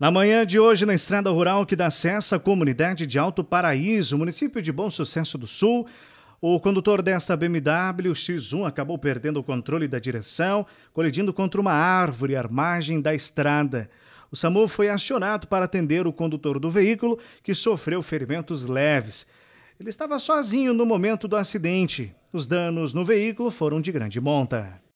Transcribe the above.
Na manhã de hoje, na estrada rural que dá acesso à comunidade de Alto Paraíso, município de Bom Sucesso do Sul, o condutor desta BMW X1 acabou perdendo o controle da direção, colidindo contra uma árvore à margem da estrada. O SAMU foi acionado para atender o condutor do veículo, que sofreu ferimentos leves. Ele estava sozinho no momento do acidente. Os danos no veículo foram de grande monta.